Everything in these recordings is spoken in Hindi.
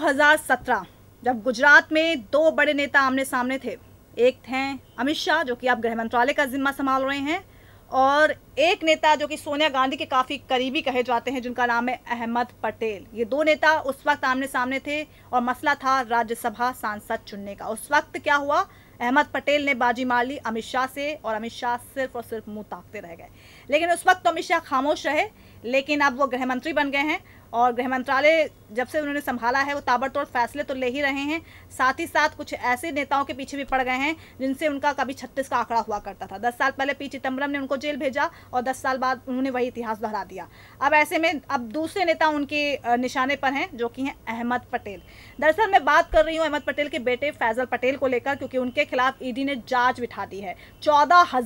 2017 जब गुजरात में दो बड़े नेता आमने सामने थे एक थे अमित शाह जो कि अब गृह मंत्रालय का जिम्मा संभाल रहे हैं और एक नेता जो कि सोनिया गांधी के काफ़ी करीबी कहे जाते हैं जिनका नाम है अहमद पटेल ये दो नेता उस वक्त आमने सामने थे और मसला था राज्यसभा सांसद चुनने का उस वक्त क्या हुआ अहमद पटेल ने बाजी मार ली अमित शाह से और अमित शाह सिर्फ और सिर्फ मुंह ताकते रह गए लेकिन उस वक्त तो अमित शाह खामोश रहे लेकिन अब वो गृह मंत्री बन गए हैं और गृह मंत्रालय जब से उन्होंने संभाला है वो ताबड़तोड़ फैसले तो ले ही रहे हैं साथ ही साथ कुछ ऐसे नेताओं के पीछे भी पड़ गए हैं जिनसे उनका कभी छत्तीस का आंकड़ा हुआ करता था दस साल पहले पी चिदम्बरम ने उनको जेल भेजा और दस साल बाद उन्होंने वही इतिहास दोहरा दिया अब ऐसे में अब दूसरे नेता उनके निशाने पर हैं जो कि हैं अहमद पटेल दरअसल मैं बात कर रही हूँ अहमद पटेल के बेटे फैजल पटेल को लेकर क्योंकि उनके खिलाफ ईडी ने जांच बिठा दी है चौदह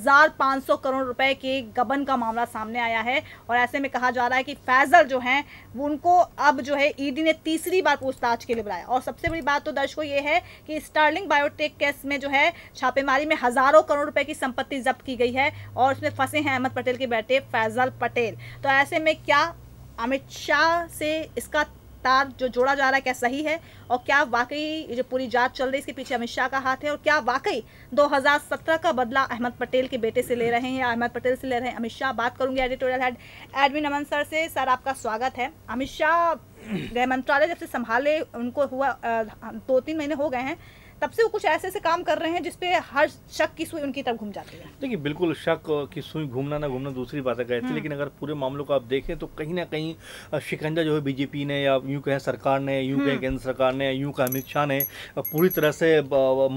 करोड़ रुपए के गबन का मामला सामने आया है और ऐसे में कहा जा रहा है कि फैजल जो है वो हमको अब जो है ईडी e ने तीसरी बार पूछताछ के लिए बुलाया और सबसे बड़ी बात तो दर्शकों ये है कि स्टार्लिंग बायोटेक केस में जो है छापेमारी में हज़ारों करोड़ रुपए की संपत्ति जब्त की गई है और उसमें फंसे हैं अहमद पटेल के बेटे फैजल पटेल तो ऐसे में क्या अमित शाह से इसका तार जो जोड़ा जा रहा है क्या सही है और क्या वाकई जो पूरी जांच चल रही है इसके पीछे अमित शाह का हाथ है और क्या वाकई 2017 का बदला अहमद पटेल के बेटे से ले रहे हैं या अहमद पटेल से ले रहे हैं अमित शाह बात करूंगी editorial head admin Aman sir से सर आपका स्वागत है अमित शाह गृह मंत्रालय जब से संभाले उनको हुआ दो तीन महीने हो गए हैं तब से वो कुछ ऐसे ऐसे काम कर रहे हैं जिसपे हर शक की सुई उनकी तरफ घूम जाती है देखिए बिल्कुल शक की सुई घूमना ना घूमना दूसरी बात है हम्म। लेकिन अगर पूरे मामलों को आप देखें तो कहीं ना कहीं शिकंजा जो है बीजेपी ने या यूँ कहें सरकार ने यूँ कहें हम्म। केंद्र सरकार ने यूँ कहें अमित शाह ने पूरी तरह से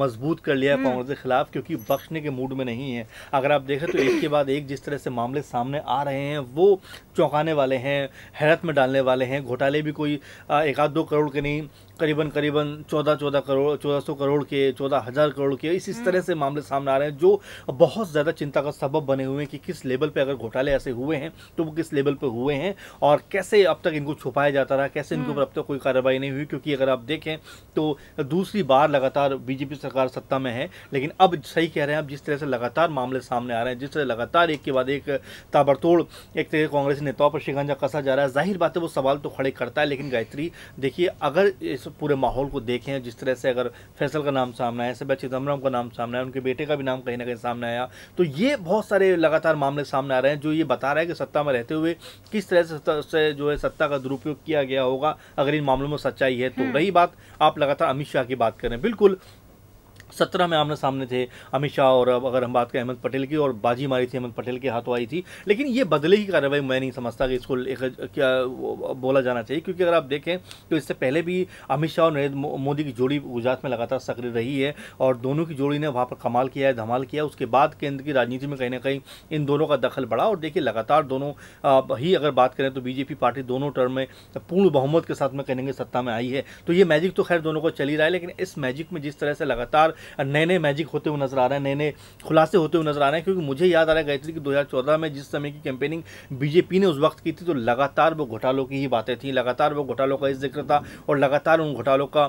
मजबूत कर लिया हम्म। कांग्रेस के खिलाफ क्योंकि बख्शने के मूड में नहीं है अगर आप देखें तो एक के बाद एक जिस तरह से मामले सामने आ रहे हैं वो चौंकाने वाले हैं हैरत में डालने वाले हैं घोटाले भी कोई एक आध दो करोड़ के नहीं करीबन करीबन चौदह चौदह करोड़ चौदह सौ करोड़ के चौदह हज़ार करोड़ के इस इस हम्म। तरह से मामले सामने आ रहे हैं जो बहुत ज़्यादा चिंता का सबब बने हुए हैं कि किस लेवल पे अगर घोटाले ऐसे हुए हैं तो वो किस लेवल पे हुए हैं और कैसे अब तक इनको छुपाया जाता रहा कैसे इनके ऊपर अब तक कोई कार्रवाई नहीं हुई क्योंकि अगर आप देखें तो दूसरी बार लगातार बीजेपी सरकार सत्ता में है लेकिन अब सही कह रहे हैं अब जिस तरह से लगातार मामले सामने आ रहे हैं जिस तरह लगातार एक के बाद एक ताबड़तोड़ एक तरह कांग्रेस नेताओं पर शिकंजा कसा जा रहा है जाहिर बात है वो सवाल तो खड़े करता है लेकिन गायत्री देखिए अगर इस पूरे माहौल को देखें जिस तरह से अगर फैसल का नाम सामने आया सब चिदम्बरम का नाम सामने आया उनके बेटे का भी नाम कहीं ना कहीं सामने आया तो ये बहुत सारे लगातार मामले सामने आ रहे हैं जो ये बता रहा है कि सत्ता में रहते हुए किस तरह से, से जो है सत्ता का दुरुपयोग किया गया होगा अगर इन मामलों में सच्चाई है तो हम्म। रही बात आप लगातार अमित शाह की बात करें बिल्कुल सत्रह में आमने सामने थे अमित शाह और अब अगर हम बात करें अहमद पटेल की और बाजी मारी थी अहमद पटेल के हाथों आई थी लेकिन ये बदले की कार्रवाई मैं नहीं समझता कि इसको एक क्या बोला जाना चाहिए क्योंकि अगर आप देखें तो इससे पहले भी अमित शाह और नरेंद्र मोदी की जोड़ी गुजरात में लगातार सक्रिय रही है और दोनों की जोड़ी ने वहाँ पर कमाल किया है धमाल किया उसके बाद केंद्र की राजनीति में कहीं ना कहीं इन दोनों का दखल बढ़ा और देखिए लगातार दोनों ही अगर बात करें तो बीजेपी पार्टी दोनों टर्म में पूर्ण बहुमत के साथ में कहीं सत्ता में आई है तो ये मैजिक तो खैर दोनों को चली रहा है लेकिन इस मैजिक में जिस तरह से लगातार नए नए मैजिक होते हुए नजर आ रहे हैं नए नए खुलासे होते हुए नजर आ रहे हैं क्योंकि मुझे याद आ रहा है गायत्री की दो में जिस समय की कैंपेनिंग बीजेपी ने उस वक्त की थी तो लगातार वो घोटालों की ही बातें थी लगातार वो घोटालों का जिक्र था और लगातार उन घोटालों का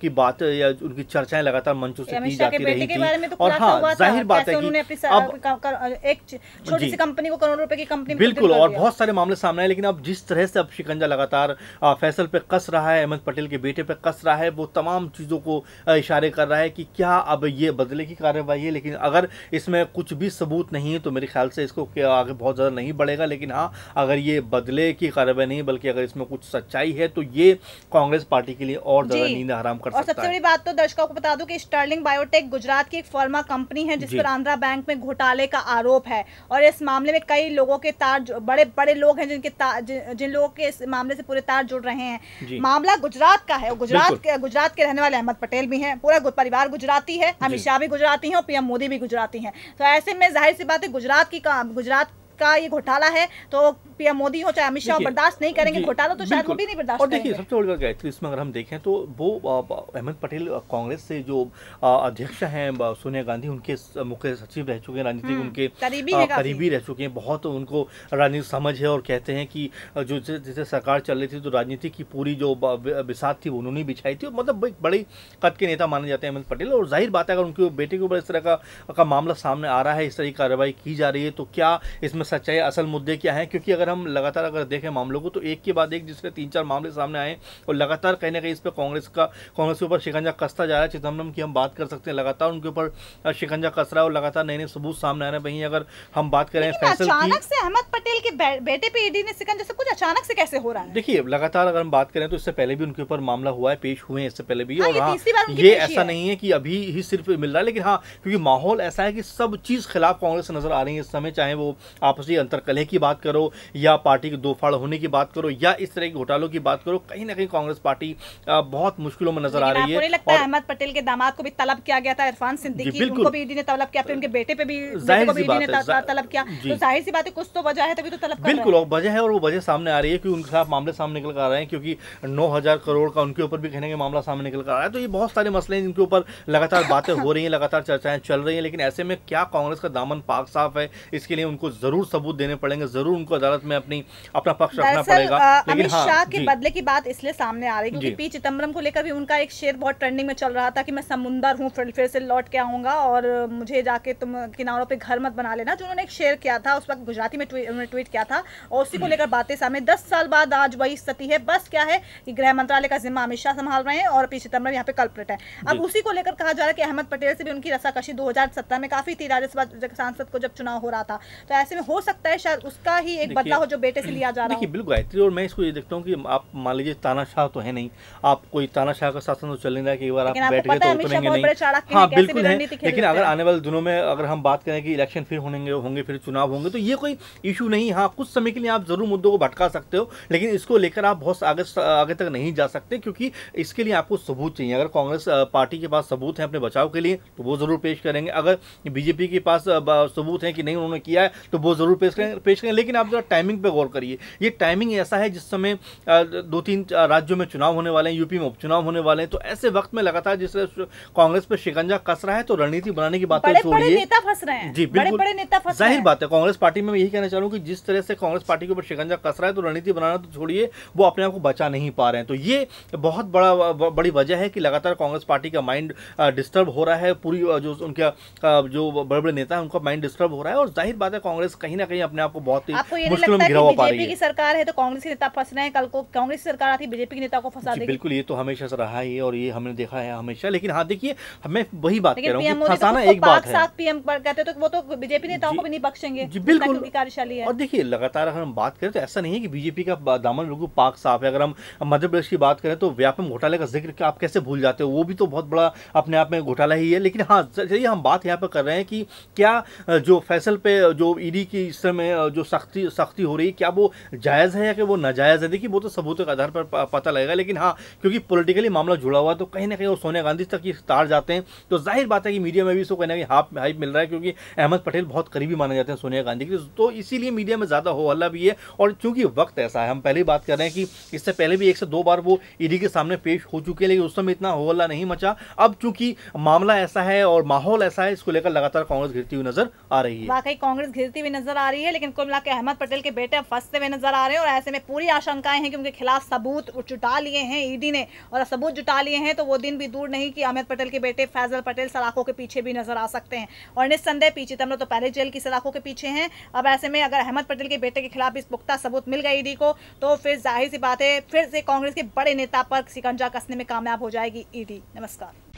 की बात या उनकी चर्चाएं लगातार मंचों से की जाती रही थी तो और हाँ जाहिर बात है कि अब एक छोटी सी कंपनी को करोड़ों रुपए की कंपनी बिल्कुल और बहुत सारे मामले सामने आए लेकिन अब जिस तरह से अब शिकंजा लगातार फैसल पे कस रहा है अहमद पटेल के बेटे पे कस रहा है वो तमाम चीज़ों को इशारे कर रहा है कि क्या अब ये बदले की कार्रवाई है लेकिन अगर इसमें कुछ भी सबूत नहीं है तो मेरे ख्याल से इसको आगे बहुत ज़्यादा नहीं बढ़ेगा लेकिन हाँ अगर ये बदले की कार्रवाई नहीं बल्कि अगर इसमें कुछ सच्चाई है तो ये कांग्रेस पार्टी के लिए और ज़्यादा नींद हराम कर और सबसे बड़ी बात तो दर्शकों को बता दूं कि स्टर्लिंग बायोटेक गुजरात की एक फार्मा कंपनी है जिस पर आंध्रा बैंक में घोटाले का आरोप है और इस मामले में कई लोगों के तार बड़े बड़े लोग हैं जिनके जिन लोगों के इस मामले से पूरे तार जुड़ रहे हैं मामला गुजरात का है गुजरात गुजरात के रहने वाले अहमद पटेल भी हैं पूरा परिवार गुजराती है अमित शाह भी गुजराती हैं और पीएम मोदी भी गुजराती हैं तो ऐसे में जाहिर सी बात है गुजरात की काम गुजरात का ये घोटाला है तो पीएम मोदी हो चाहे अमित शाह बर्दाश्त नहीं करेंगे घोटाला तो शायद भी नहीं बर्दाश्त देखिए सबसे बड़ी बात इसमें अगर हम देखें तो वो अहमद पटेल कांग्रेस से जो अध्यक्ष हैं सोनिया गांधी उनके मुख्य सचिव रह चुके हैं राजनीतिक हम्म, उनके करीबी रह चुके हैं बहुत उनको राजनीति समझ है और कहते हैं कि जो जैसे सरकार चल रही थी तो राजनीति की पूरी जो बिसात थी उन्होंने बिछाई थी मतलब एक बड़े कद के नेता माने जाते हैं अहमद पटेल और जाहिर बात है अगर उनके बेटे के ऊपर इस तरह का मामला सामने आ रहा है इस तरह की कार्रवाई की जा रही है तो क्या इसमें में सच्चाई असल मुद्दे क्या है क्योंकि अगर हम लगातार अगर देखें मामलों को तो एक के बाद एक जिसके तीन चार मामले सामने आए और लगातार कहीं ना कहीं इस पर कांग्रेस का कांग्रेस के ऊपर शिकंजा कसता जा रहा है चिदम्बरम की हम बात कर सकते हैं लगातार उनके ऊपर शिकंजा कस रहा है और लगातार नए नए सबूत सामने आ रहे हैं वहीं अगर हम बात करें फैसल अचानक से अहमद पटेल के बेटे पे ईडी ने शिकंजा सब कुछ अचानक से कैसे हो रहा है देखिए लगातार अगर हम बात करें तो इससे पहले भी उनके ऊपर मामला हुआ है पेश हुए हैं इससे पहले भी हाँ, और हाँ ये ऐसा नहीं है कि अभी ही सिर्फ मिल रहा है लेकिन हाँ क्योंकि माहौल ऐसा है कि सब चीज खिलाफ कांग्रेस नजर आ रही है इस समय चाहे वो आपसी अंतरकलह की बात करो या पार्टी के दो फाड़ होने की बात करो या इस तरह के घोटालों की बात करो कहीं ना कहीं कांग्रेस पार्टी बहुत मुश्किलों में नजर आ रही है और... अहमद पटेल के दामाद को भी तलब किया गया था इरफान सिद्दीकी उनको भी ईडी ने तलब किया उनके बेटे पे भी तलब किया तो जाहिर सी बात है कुछ तो वजह है तभी तो तलब बिल्कुल वजह है और वो वजह सामने आ रही है क्योंकि उनके खिलाफ मामले सामने निकल कर आ रहे हैं क्योंकि नौ करोड़ का उनके ऊपर भी कहने के मामला सामने निकल कर आ रहा है तो ये बहुत सारे मसले हैं जिनके ऊपर लगातार बातें हो रही हैं लगातार चर्चाएं चल रही हैं लेकिन ऐसे में क्या कांग्रेस का दामन पाक साफ है इसके लिए उनको जरूर जरूर सबूत देने पड़ेंगे जरूर उनको अदालत में अपनी अपना पक्ष रखना पड़ेगा अमित हाँ, शाह के बदले की बात इसलिए सामने आ रही है क्योंकि पी चिदम्बरम को लेकर भी उनका एक शेर बहुत ट्रेंडिंग में चल रहा था कि मैं समुंदर हूँ फिर फिर से लौट के आऊंगा और मुझे जाके तुम किनारों पर घर मत बना लेना जो उन्होंने एक शेयर किया था उस वक्त गुजराती में उन्होंने ट्वीट किया था और उसी को हम्म। लेकर बातें सामने दस साल बाद आज वही स्थिति है बस क्या है कि गृह मंत्रालय का जिम्मा अमित शाह संभाल रहे हैं और पी चिदम्बरम यहाँ पे कल्प्रेट है अब उसी को लेकर कहा जा रहा है कि अहमद पटेल से भी उनकी रसाकशी दो में काफी थी राज्यसभा सांसद को जब चुनाव हो रहा था तो ऐसे में हो सकता है शायद उसका ही एक बदला हो जो बेटे से लिया जा रहा है बिल्कुल गायत्री और मैं इसको ये देखता हूँ कि आप मान लीजिए तानाशाह तो है नहीं आप कोई तानाशाह का शासन तो चल नहीं रहा कि एक बार आप बैठ गए तो उतरेंगे नहीं हाँ बिल्कुल है लेकिन अगर आने वाले दिनों में अगर हम बात करें कि इलेक्शन फिर होंगे होंगे फिर चुनाव होंगे तो ये कोई इशू नहीं हाँ कुछ समय के लिए आप जरूर मुद्दों को भटका सकते हो लेकिन इसको लेकर आप बहुत आगे आगे तक नहीं जा सकते क्योंकि इसके लिए आपको सबूत चाहिए अगर कांग्रेस पार्टी के पास सबूत है अपने बचाव के लिए तो वो जरूर पेश करेंगे अगर बीजेपी के पास सबूत है कि नहीं उन्होंने किया है तो वो ज़रूर पेश करें पेश करें लेकिन आप जरा टाइमिंग पर गौर करिए ये टाइमिंग ऐसा है जिस समय दो तीन राज्यों में चुनाव होने वाले हैं यूपी में उपचुनाव होने वाले हैं तो ऐसे वक्त में लगातार जिस कांग्रेस पर शिकंजा कस रहा है तो रणनीति बनाने की बातें छोड़िए फंस रहे जी बिल्कुल जाहिर बात है कांग्रेस पार्टी में यही कहना चाहूँ कि जिस तरह से कांग्रेस पार्टी के ऊपर शिकंजा कस रहा है तो रणनीति बनाना तो छोड़िए वो अपने आप को बचा नहीं पा रहे हैं तो ये बहुत बड़ा बड़ी वजह है कि लगातार कांग्रेस पार्टी का माइंड डिस्टर्ब हो रहा है पूरी जो उनका जो बड़े बड़े नेता है उनका माइंड डिस्टर्ब हो रहा है और जाहिर बात है कांग्रेस कहीं कहीं ना कहीं अपने आप को बहुत ही मुश्किल में घिरा पा रही है बीजेपी की सरकार है तो कांग्रेस के नेता फंस रहे हैं कल को कांग्रेस की सरकार आती बीजेपी के नेता को फंसा देगी बिल्कुल ये तो हमेशा से रहा ही और ये हमने देखा है हमेशा लेकिन हाँ देखिए मैं वही बात कह रहा हूँ तो फंसाना एक बात है पीएम कहते तो वो तो बीजेपी नेताओं को भी नहीं बख्शेंगे बिल्कुल कार्यशाली है और देखिए लगातार अगर हम बात करें तो ऐसा नहीं है कि बीजेपी का दामन बिल्कुल पाक साफ है अगर हम मध्य प्रदेश की बात करें तो व्यापम घोटाले का जिक्र आप कैसे भूल जाते हो वो भी तो बहुत बड़ा अपने आप में घोटाला ही है लेकिन हाँ चलिए हम बात यहाँ पर कर रहे हैं कि क्या जो फैसल पे जो ईडी की की इस समय जो सख्ती सख्ती हो रही है क्या वो जायज़ है या कि वो नाजायज़ है देखिए वो तो सबूतों के आधार पर पता लगेगा लेकिन हाँ क्योंकि पोलिटिकली मामला जुड़ा हुआ तो कहीं ना कहीं वो सोनिया गांधी तक ये तार जाते हैं तो जाहिर बात है कि मीडिया में भी इसको कहीं ना कहीं हाफ हाइप मिल रहा है क्योंकि अहमद पटेल बहुत करीबी माने जाते हैं सोनिया गांधी के तो इसीलिए मीडिया में ज़्यादा हो हल्ला भी है और चूँकि वक्त ऐसा है हम पहले ही बात कर रहे हैं कि इससे पहले भी एक से दो बार वो ईडी e के सामने पेश हो चुके हैं लेकिन उस समय इतना हो हल्ला नहीं मचा अब चूँकि मामला ऐसा है और माहौल ऐसा है इसको लेकर लगातार कांग्रेस घिरती हुई नजर आ रही है वाकई कांग्रेस घिरती हुई नजर नजर आ रही है लेकिन कुल मिला के अहमद पटेल के बेटे फंसते हुए नजर आ रहे हैं और ऐसे में पूरी आशंकाएं हैं कि उनके खिलाफ सबूत जुटा लिए हैं ईडी ने और सबूत जुटा लिए हैं तो वो दिन भी दूर नहीं कि अहमद पटेल के बेटे फैजल पटेल सलाखों के पीछे भी नजर आ सकते हैं और निस्संदेह पीछे चिदम्बर तो पहले जेल की सलाखों के पीछे हैं अब ऐसे में अगर अहमद पटेल के बेटे के खिलाफ इस पुख्ता सबूत मिल गए ईडी को तो फिर जाहिर सी बात है फिर से कांग्रेस के बड़े नेता पर सिकंजा कसने में कामयाब हो जाएगी ईडी नमस्कार